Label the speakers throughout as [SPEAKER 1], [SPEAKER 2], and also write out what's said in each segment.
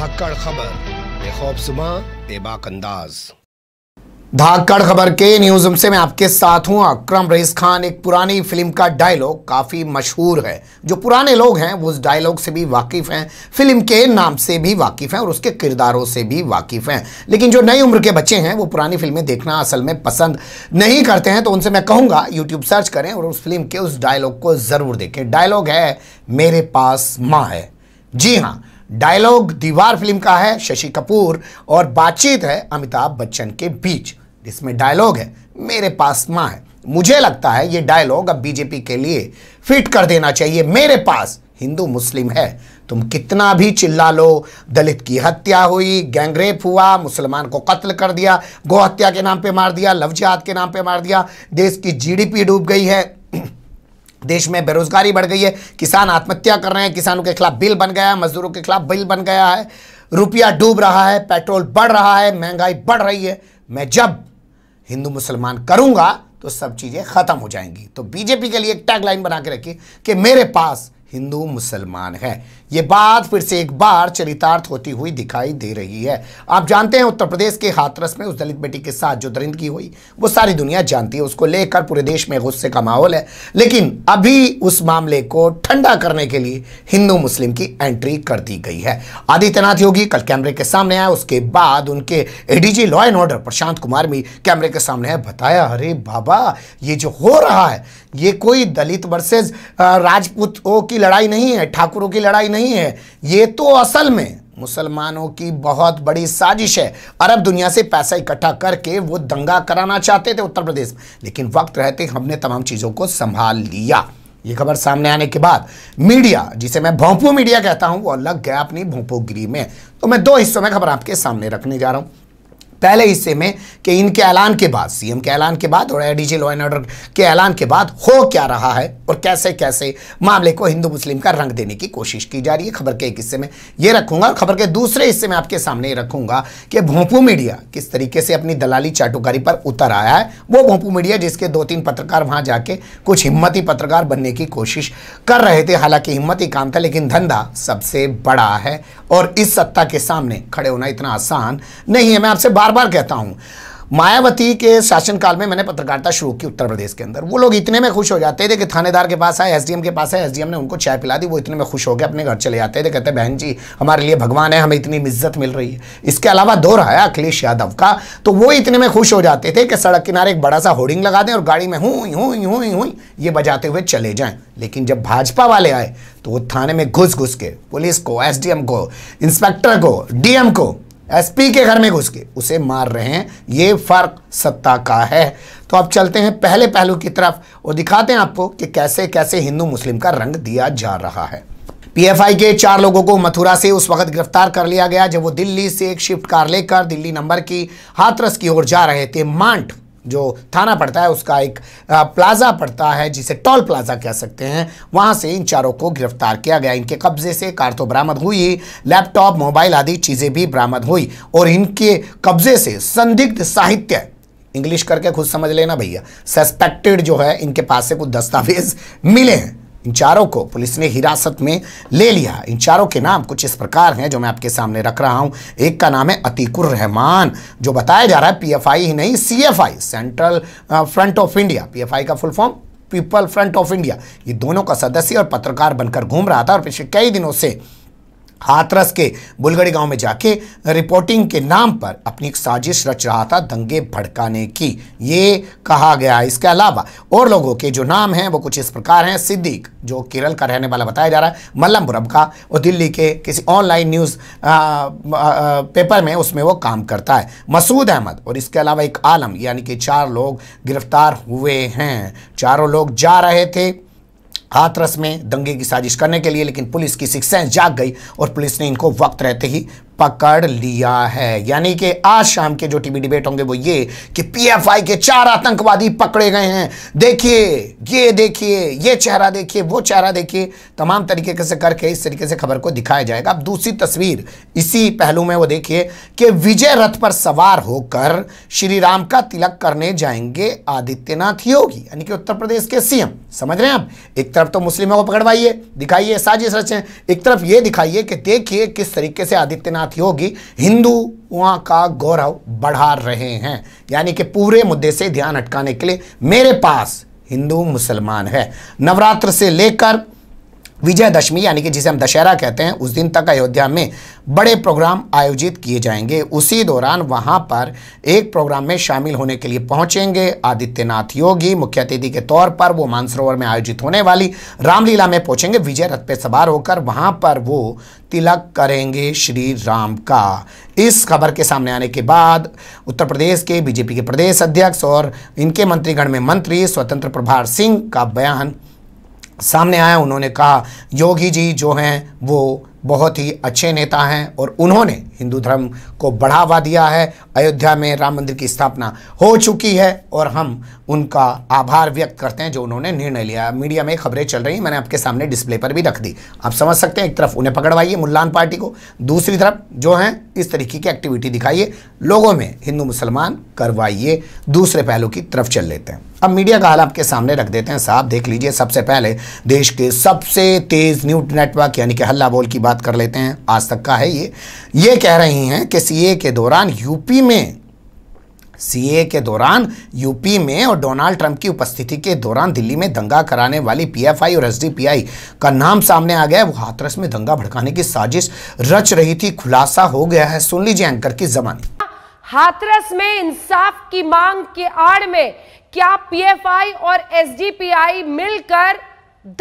[SPEAKER 1] धाकड़ खबर बेबाक अंदाज़ धाकड़ खबर के न्यूज से मैं आपके साथ हूं अक्रम रईस खान एक पुरानी फिल्म का डायलॉग काफ़ी मशहूर है जो पुराने लोग हैं वो उस डायलॉग से भी वाकिफ़ हैं फिल्म के नाम से भी वाकिफ़ हैं और उसके किरदारों से भी वाकिफ़ हैं लेकिन जो नई उम्र के बच्चे हैं वो पुरानी फिल्में देखना असल में पसंद नहीं करते हैं तो उनसे मैं कहूँगा यूट्यूब सर्च करें और उस फिल्म के उस डायलॉग को ज़रूर देखें डायलॉग है मेरे पास माँ है जी हाँ डायलॉग दीवार फिल्म का है शशि कपूर और बातचीत है अमिताभ बच्चन के बीच जिसमें डायलॉग है मेरे पास माँ है मुझे लगता है ये डायलॉग अब बीजेपी के लिए फिट कर देना चाहिए मेरे पास हिंदू मुस्लिम है तुम कितना भी चिल्ला लो दलित की हत्या हुई गैंगरेप हुआ मुसलमान को कत्ल कर दिया गोहत्या के नाम पे मार दिया लव जिहाद के नाम पे मार दिया देश की जीडीपी डूब गई है देश में बेरोजगारी बढ़ गई है किसान आत्महत्या कर रहे हैं किसानों के खिलाफ बिल बन गया है मजदूरों के खिलाफ बिल बन गया है रुपया डूब रहा है पेट्रोल बढ़ रहा है महंगाई बढ़ रही है मैं जब हिंदू मुसलमान करूंगा तो सब चीज़ें खत्म हो जाएंगी तो बीजेपी के लिए एक टैग लाइन बना के रखिए कि मेरे पास हिंदू मुसलमान है ये बात फिर से एक बार चरितार्थ होती हुई दिखाई दे रही है आप जानते हैं उत्तर प्रदेश के हाथरस में उस दलित बेटी के साथ जो दरिंदगी हुई वो सारी दुनिया जानती है उसको लेकर पूरे देश में गुस्से का माहौल है लेकिन अभी उस मामले को ठंडा करने के लिए हिंदू मुस्लिम की एंट्री कर दी गई है आदित्यनाथ योगी कल कैमरे के सामने आया उसके बाद उनके ADG law and order Prashant Kumar भी कैमरे के सामने आया बताया अरे बाबा ये जो हो रहा है ये कोई दलित वर्सेज राजपूतों की की लड़ाई नहीं है ठाकुरों की लड़ाई नहीं है ये तो असल में मुसलमानों की बहुत बड़ी साजिश है अरब दुनिया से पैसा इकट्ठा करके वो दंगा कराना चाहते थे उत्तर प्रदेश में लेकिन वक्त रहते हमने तमाम चीज़ों को संभाल लिया ये खबर सामने आने के बाद मीडिया जिसे मैं भोंपू मीडिया कहता हूं वो अलग गया अपनी भोंपू गिरी में तो मैं दो हिस्सों में खबर आपके सामने रखने जा रहा हूं पहले हिस्से में कि इनके ऐलान के बाद सीएम के ऐलान के बाद और एडीजी लॉ एंड ऑर्डर के ऐलान के बाद हो क्या रहा है और कैसे कैसे मामले को हिंदू मुस्लिम का रंग देने की कोशिश की जा रही है खबर के एक हिस्से में ये रखूंगा और खबर के दूसरे हिस्से में आपके सामने रखूंगा कि भोंपू मीडिया किस तरीके से अपनी दलाली चाटुकारी पर उतर आया है वो भोंपू मीडिया जिसके दो तीन पत्रकार वहां जाके कुछ हिम्मती पत्रकार बनने की कोशिश कर रहे थे हालांकि हिम्मत ही काम था लेकिन धंधा सबसे बड़ा है और इस सत्ता के सामने खड़े होना इतना आसान नहीं है मैं आपसे बार बार बार कहता हूँ मायावती के शासनकाल में मैंने पत्रकारिता शुरू की उत्तर प्रदेश के अंदर वो लोग इतने में खुश हो जाते थे कि थानेदार के पास आए एसडीएम के पास आए एसडीएम ने उनको चाय पिला दी वो इतने में खुश हो गए अपने घर चले जाते थे कहते बहन जी हमारे लिए भगवान है हमें इतनी इज्जत मिल रही है इसके अलावा दौर आया अखिलेश यादव का तो वो इतने में खुश हो जाते थे कि सड़क किनारे एक बड़ा सा होर्डिंग लगा दें और गाड़ी में हूँ हूँ हूँ हूँ ये बजाते हुए चले जाएँ लेकिन जब भाजपा वाले आए तो वो थाने में घुस घुस के पुलिस को एस को इंस्पेक्टर को डी को एसपी के घर में घुस के उसे मार रहे हैं ये फर्क सत्ता का है तो अब चलते हैं पहले पहलू की तरफ और दिखाते हैं आपको कि कैसे कैसे हिंदू मुस्लिम का रंग दिया जा रहा है पीएफआई के चार लोगों को मथुरा से उस वक्त गिरफ्तार कर लिया गया जब वो दिल्ली से एक शिफ्ट कार लेकर दिल्ली नंबर की हाथरस की ओर जा रहे थे मांट जो थाना पड़ता है उसका एक प्लाजा पड़ता है जिसे टॉल प्लाजा कह सकते हैं वहां से इन चारों को गिरफ्तार किया गया इनके कब्जे से कार तो बरामद हुई लैपटॉप मोबाइल आदि चीज़ें भी बरामद हुई और इनके कब्जे से संदिग्ध साहित्य इंग्लिश करके खुद समझ लेना भैया सस्पेक्टेड जो है इनके पास से कुछ दस्तावेज मिले हैं इन चारों को पुलिस ने हिरासत में ले लिया इन चारों के नाम कुछ इस प्रकार हैं जो मैं आपके सामने रख रहा हूं एक का नाम है अतीकुर रहमान जो बताया जा रहा है पीएफआई ही नहीं CFI Central Front of India PFI का full form People Front of India ये दोनों का सदस्य और पत्रकार बनकर घूम रहा था और पिछले कई दिनों से हाथरस के बुलगड़ी गांव में जाके रिपोर्टिंग के नाम पर अपनी एक साजिश रच रहा था दंगे भड़काने की ये कहा गया इसके अलावा और लोगों के जो नाम हैं वो कुछ इस प्रकार हैं सिद्दीक जो केरल का रहने वाला बताया जा रहा है मल्लमपुरम का और दिल्ली के किसी ऑनलाइन न्यूज़ पेपर में उसमें वो काम करता है मसूद अहमद और इसके अलावा एक आलम यानी कि चार लोग गिरफ्तार हुए हैं चारों लोग जा रहे थे हाथरस में दंगे की साजिश करने के लिए लेकिन पुलिस की सिक्स जाग गई और पुलिस ने इनको वक्त रहते ही पकड़ लिया है यानी कि आज शाम के जो टीवी डिबेट होंगे वो ये कि पीएफआई के चार आतंकवादी पकड़े गए हैं देखिए ये देखिए ये चेहरा देखिए वो चेहरा देखिए तमाम तरीके से करके इस तरीके से खबर को दिखाया जाएगा अब दूसरी तस्वीर इसी पहलू में वो देखिए कि विजय रथ पर सवार होकर श्री राम का तिलक करने जाएंगे आदित्यनाथ योगी यानी कि उत्तर प्रदेश के सीएम समझ रहे हैं आप एक तरफ तो मुस्लिमों को पकड़वाइए दिखाइए साजिश रचें एक तरफ ये दिखाइए कि देखिए किस तरीके से आदित्यनाथ की होगी हिंदू वहाँ का गौरव बढ़ा रहे हैं यानी कि पूरे मुद्दे से ध्यान अटकाने के लिए मेरे पास हिंदू मुसलमान है नवरात्र से लेकर विजयदशमी यानी कि जिसे हम दशहरा कहते हैं उस दिन तक अयोध्या में बड़े प्रोग्राम आयोजित किए जाएंगे उसी दौरान वहाँ पर एक प्रोग्राम में शामिल होने के लिए पहुँचेंगे आदित्यनाथ योगी मुख्य अतिथि के तौर पर वो मानसरोवर में आयोजित होने वाली रामलीला में पहुँचेंगे विजय रथ पे सवार होकर वहाँ पर वो तिलक करेंगे श्री राम का इस खबर के सामने आने के बाद उत्तर प्रदेश के बीजेपी के प्रदेश अध्यक्ष और इनके मंत्रीगण में मंत्री स्वतंत्र प्रभार सिंह का बयान सामने आया उन्होंने कहा योगी जी जो हैं वो बहुत ही अच्छे नेता हैं और उन्होंने हिंदू धर्म को बढ़ावा दिया है अयोध्या में राम मंदिर की स्थापना हो चुकी है और हम उनका आभार व्यक्त करते हैं जो उन्होंने निर्णय लिया मीडिया में खबरें चल रही मैंने आपके सामने डिस्प्ले पर भी रख दी आप समझ सकते हैं एक तरफ उन्हें पकड़वाइए मुल्लान पार्टी को दूसरी तरफ जो हैं इस तरीके की एक्टिविटी दिखाइए लोगों में हिंदू मुसलमान करवाइए दूसरे पहलू की तरफ चल लेते हैं अब मीडिया का हाल आपके सामने रख देते हैं साहब देख लीजिए सबसे पहले देश के सबसे तेज़ न्यूज नेटवर्क यानी कि हल्ला बोल की बात कर लेते हैं आज तक का है ये ये कह रही हैं कि सीए के दौरान यूपी में सीए के दौरान यूपी में और डोनाल्ड ट्रंप की उपस्थिति के दौरान दिल्ली में दंगा कराने वाली पीएफआई और एसडीपीआई का नाम सामने आ गया है वो हाथरस में दंगा भड़काने की साजिश रच रही थी खुलासा हो गया है सुन लीजिए एंकर की जमानी
[SPEAKER 2] हाथरस में इंसाफ की मांग के आड़ में क्या पीएफआई और एसडीपीआई मिलकर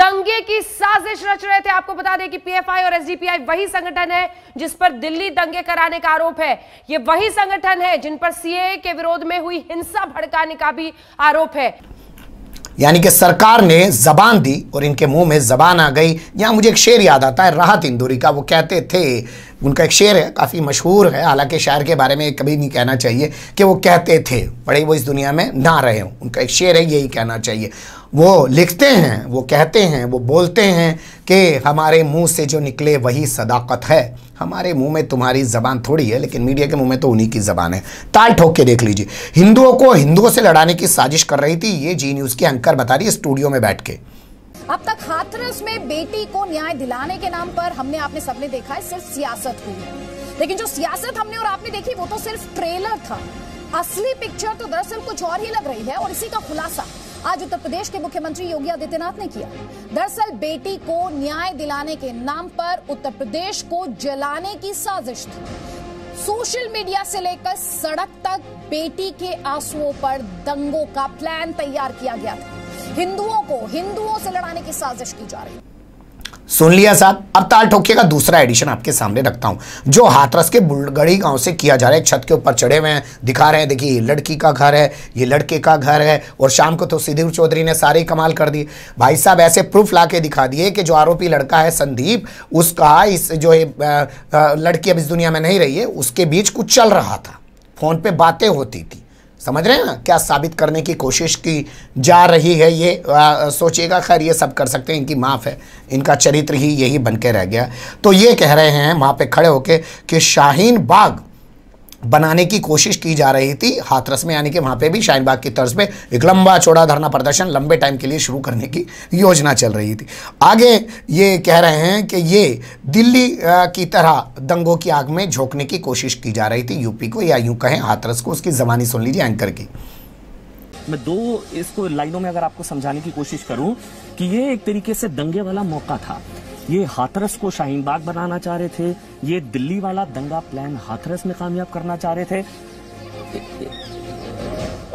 [SPEAKER 2] दंगे की साजिश रच रहे थे आपको बता दें कि पीएफआई और एसडीपीआई वही संगठन है जिस पर दिल्ली दंगे कराने का आरोप है ये वही संगठन है जिन पर सीए के विरोध में हुई हिंसा भड़काने का भी आरोप है
[SPEAKER 1] यानी कि सरकार ने जबान दी और इनके मुंह में जबान आ गई यहां मुझे एक शेर याद आता है राहत इंदूरी का वो कहते थे उनका एक शेर है काफ़ी मशहूर है हालांकि शायर के बारे में कभी नहीं कहना चाहिए कि वो कहते थे बड़े वो इस दुनिया में ना रहे हों उनका एक शेर है यही कहना चाहिए वो लिखते हैं वो कहते हैं वो बोलते हैं कि हमारे मुंह से जो निकले वही सदाकत है हमारे मुंह में तुम्हारी ज़बान थोड़ी है लेकिन मीडिया के मुंह में तो उन्हीं की ज़बान है ताल ठोक के देख लीजिए हिंदुओं को हिंदुओं से लड़ाने की साजिश कर रही थी ये जी न्यूज़ की एंकर बता रही है स्टूडियो में बैठ के अब तक हाथरस में बेटी को न्याय दिलाने के नाम पर हमने आपने सबने देखा है सिर्फ सियासत हुई है लेकिन जो सियासत हमने और आपने देखी वो तो सिर्फ ट्रेलर था असली पिक्चर तो दरअसल कुछ और ही लग रही है और इसी का खुलासा आज उत्तर प्रदेश के मुख्यमंत्री योगी आदित्यनाथ ने किया दरअसल बेटी को न्याय दिलाने के नाम पर उत्तर प्रदेश को जलाने की साजिश थी सोशल मीडिया से लेकर सड़क तक बेटी के आंसुओं पर दंगों का प्लान तैयार किया गया था हिंदुओं को
[SPEAKER 2] हिंदुओं से लड़ाने की साजिश की जा रही है
[SPEAKER 1] सुन लिया साहब अब ताल ठोकिए का दूसरा एडिशन आपके सामने रखता हूं जो हाथरस के बुलगढ़ी गांव से किया जा रहा है छत के ऊपर चढ़े हुए हैं दिखा रहे हैं देखिए ये लड़की का घर है ये लड़के का घर है और शाम को तो सिद्धू चौधरी ने सारे कमाल कर दिए भाई साहब ऐसे प्रूफ ला के दिखा दिए कि जो आरोपी लड़का है संदीप उसका इस जो है लड़की अब इस दुनिया में नहीं रही है उसके बीच कुछ चल रहा था फ़ोन पर बातें होती थी समझ रहे हैं ना क्या साबित करने की कोशिश की जा रही है ये आ, सोचिएगा खैर ये सब कर सकते हैं इनकी माफ़ है इनका चरित्र ही यही बन के रह गया तो ये कह रहे हैं वहाँ पे खड़े होके कि शाहीन बाग बनाने की कोशिश की जा रही थी हाथरस में यानी कि वहां पे भी शाहीनबाग की तर्ज पे एक लंबा चौड़ा धरना प्रदर्शन लंबे टाइम के लिए शुरू करने की योजना चल रही थी आगे ये कह रहे हैं कि ये दिल्ली की तरह दंगों की आग में झोंकने की कोशिश की जा रही थी यूपी को या यूं कहें हाथरस को उसकी जबानी सुन लीजिए एंकर की मैं दो इसको लाइनों में अगर आपको समझाने की कोशिश करूं
[SPEAKER 2] कि ये एक तरीके से दंगे वाला मौका था ये हाथरस को शाहीन बाग बनाना चाह रहे थे ये दिल्ली वाला दंगा प्लान हाथरस में कामयाब करना चाह रहे थे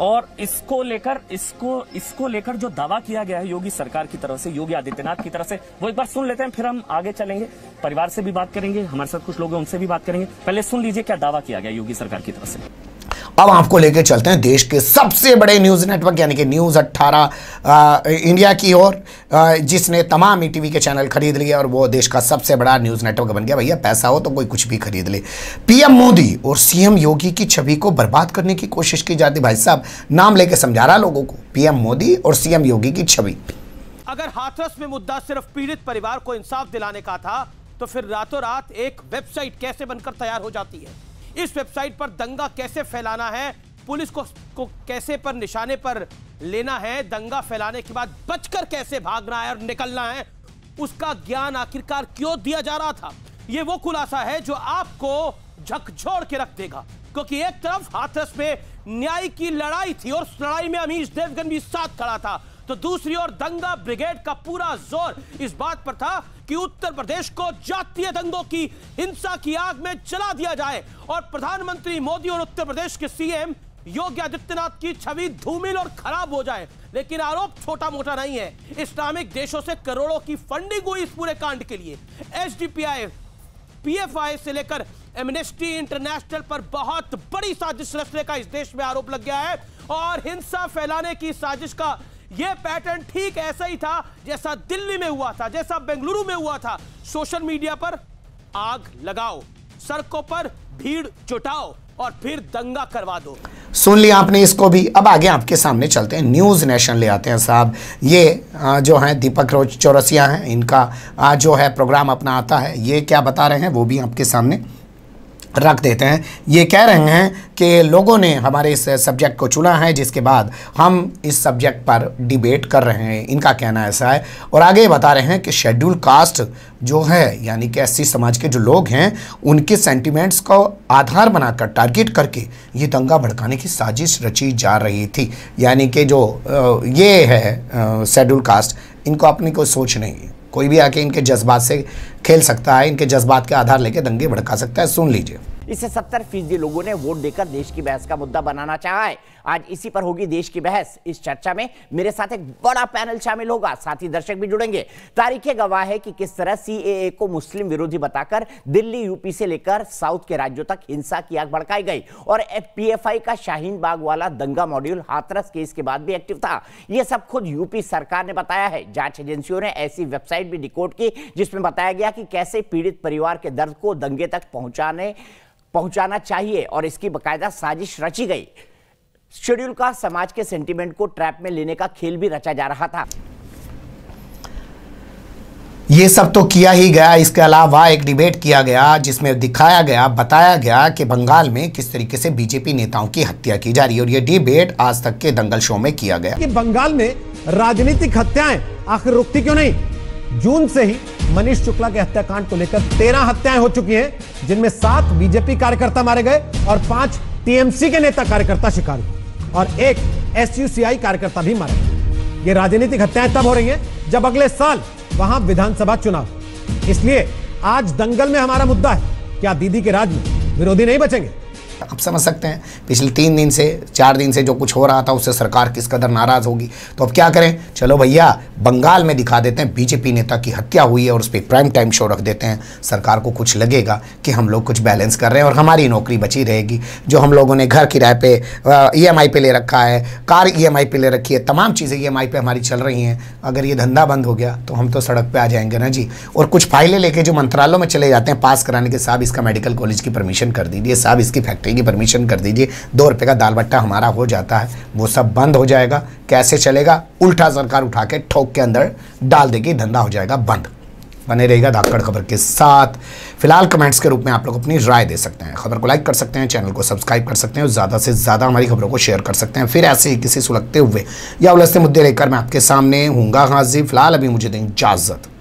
[SPEAKER 1] और इसको लेकर इसको इसको लेकर जो दावा किया गया है योगी सरकार की तरफ से योगी आदित्यनाथ की तरफ से वो एक बार सुन लेते हैं फिर हम आगे चलेंगे परिवार से भी बात करेंगे हमारे साथ कुछ लोग हैं उनसे भी बात करेंगे पहले सुन लीजिए क्या दावा किया गया योगी सरकार की तरफ से अब आपको लेकर चलते हैं देश के सबसे बड़े न्यूज़ नेटवर्क यानी कि न्यूज़ 18 इंडिया की ओर जिसने तमाम ई e के चैनल खरीद लिए और वो देश का सबसे बड़ा न्यूज़ नेटवर्क बन गया भैया पैसा हो तो कोई कुछ भी खरीद ले पीएम मोदी और सीएम योगी की छवि को बर्बाद करने की कोशिश की जाती भाई साहब नाम लेके समझा रहा लोगों को पीएम मोदी और सीएम योगी की छवि अगर हाथरस में मुद्दा सिर्फ
[SPEAKER 2] पीड़ित परिवार को इंसाफ दिलाने का था तो फिर रातों रात एक वेबसाइट कैसे बनकर तैयार हो जाती है इस वेबसाइट पर दंगा कैसे फैलाना है पुलिस को, को कैसे पर निशाने पर लेना है दंगा फैलाने के बाद बचकर कैसे भागना है और निकलना है उसका ज्ञान आखिरकार क्यों दिया जा रहा था यह वो खुलासा है जो आपको झकझोड़ के रख देगा क्योंकि एक तरफ हाथरस में न्याय की लड़ाई थी और उस लड़ाई में अमीश देवगन भी साथ खड़ा था तो दूसरी ओर दंगा ब्रिगेड का पूरा जोर इस बात पर था कि उत्तर प्रदेश को जातीय दंगों की हिंसा की आग में चला दिया जाए और प्रधानमंत्री मोदी और उत्तर प्रदेश के सीएम योगी आदित्यनाथ की छवि धूमिल और खराब हो जाए लेकिन आरोप छोटा मोटा नहीं है इस्लामिक देशों से करोड़ों की फंडिंग हुई इस पूरे कांड के लिए एसडीपीआई पीएफआई से लेकर एमनेस्टी इंटरनेशनल पर बहुत बड़ी साजिश रचने का इस देश में आरोप लग गया है और हिंसा फैलाने की साजिश का यह पैटर्न ठीक ऐसा ही था जैसा दिल्ली में हुआ था जैसा बेंगलुरु में हुआ था सोशल मीडिया पर आग लगाओ सड़कों पर भीड़
[SPEAKER 1] जुटाओ और फिर दंगा करवा दो सुन लिया आपने इसको भी अब आगे आपके सामने चलते हैं न्यूज़ नेशन ले आते हैं साहब ये जो है दीपक रोज चौरसिया हैं इनका जो है प्रोग्राम अपना आता है ये क्या बता रहे हैं वो भी आपके सामने रख देते हैं ये कह रहे हैं कि लोगों ने हमारे इस सब्जेक्ट को चुना है जिसके बाद हम इस सब्जेक्ट पर डिबेट कर रहे हैं इनका कहना ऐसा है और आगे बता रहे हैं कि शेड्यूल कास्ट जो है यानी कि एस समाज के जो लोग हैं उनके सेंटिमेंट्स को आधार बनाकर टारगेट करके ये दंगा भड़काने की साजिश रची जा रही थी यानी कि जो ये है शेड्यूल कास्ट इनको अपनी कोई सोच नहीं है कोई भी आके इनके जज्बात से खेल सकता है इनके जज्बात के आधार लेके दंगे भड़का सकता है सुन लीजिए इसे सत्तर फीसदी लोगों ने वोट देकर देश की बहस का मुद्दा बनाना चाहा है आज इसी पर होगी देश की बहस इस चर्चा में मेरे साथ एक बड़ा पैनल शामिल होगा साथ ही दर्शक भी जुड़ेंगे तारीखें गवाह है कि किस तरह सीएए को मुस्लिम विरोधी बताकर दिल्ली यूपी से लेकर साउथ के राज्यों तक हिंसा की आग भड़काई गई और पीएफआई का शाहीन बाग वाला दंगा मॉड्यूल हाथरस केस के बाद भी एक्टिव था यह सब खुद यूपी सरकार ने बताया है जांच एजेंसियों ने ऐसी वेबसाइट भी डिकोड की जिसमें बताया गया कि कैसे पीड़ित परिवार के दर्द को दंगे तक पहुंचाने पहुंचाना चाहिए और इसकी बकायदा साजिश रची गई शेड्यूल का समाज के सेंटीमेंट को ट्रैप में लेने का खेल भी रचा जा रहा था ये सब तो किया ही गया इसके अलावा एक डिबेट किया गया जिसमें दिखाया गया बताया गया कि बंगाल में किस तरीके से बीजेपी नेताओं की हत्या की जा रही है और ये डिबेट आज तक के दंगल शो में किया गया
[SPEAKER 2] कि बंगाल में
[SPEAKER 1] राजनीतिक हत्याएं आखिर रुकती क्यों नहीं जून से ही मनीष शुक्ला के हत्याकांड को लेकर तेरह हत्याएं हो चुकी हैं जिनमें सात बीजेपी कार्यकर्ता मारे गए और पांच टीएमसी के नेता कार्यकर्ता
[SPEAKER 2] शिकार हुए और एक एसयूसीआई कार्यकर्ता भी मारे ये राजनीतिक हत्याएं तब हो रही हैं जब अगले साल वहां विधानसभा चुनाव इसलिए आज दंगल में हमारा
[SPEAKER 1] मुद्दा है क्या दीदी के राज में विरोधी नहीं बचेंगे आप समझ सकते हैं पिछले तीन दिन से चार दिन से जो कुछ हो रहा था उससे सरकार किस कदर नाराज़ होगी तो अब क्या करें चलो भैया बंगाल में दिखा देते हैं बीजेपी नेता की हत्या हुई है और उस पर प्राइम टाइम शो रख देते हैं सरकार को कुछ लगेगा कि हम लोग कुछ बैलेंस कर रहे हैं और हमारी नौकरी बची रहेगी जो हम लोगों ने घर किराए पर ई एम पे ले रखा है कार ई एम पे ले रखी है तमाम चीज़ें ई एम पे हमारी चल रही हैं अगर ये धंधा बंद हो गया तो हम तो सड़क पर आ जाएंगे ना जी और कुछ फाइलें लेके जो मंत्रालयों में चले जाते हैं पास कराने के साहब इसका मेडिकल कॉलेज की परमिशन कर दीजिए साहब इसकी फैक्ट्री फैक्ट्री की परमिशन कर दीजिए दो रुपये का दाल भट्टा हमारा हो जाता है वो सब बंद हो जाएगा कैसे चलेगा उल्टा सरकार उठा के ठोक के अंदर डाल देगी धंधा हो जाएगा बंद बने रहेगा धाकड़ खबर के साथ फिलहाल कमेंट्स के रूप में आप लोग अपनी राय दे सकते हैं खबर को लाइक कर सकते हैं चैनल को सब्सक्राइब कर सकते हैं और ज़्यादा से ज़्यादा हमारी खबरों को शेयर कर सकते हैं फिर ऐसे ही किसी सुलगते हुए या उलझते मुद्दे लेकर मैं आपके सामने हूँगा हाजिर फिलहाल अभी मुझे दें इजाज़त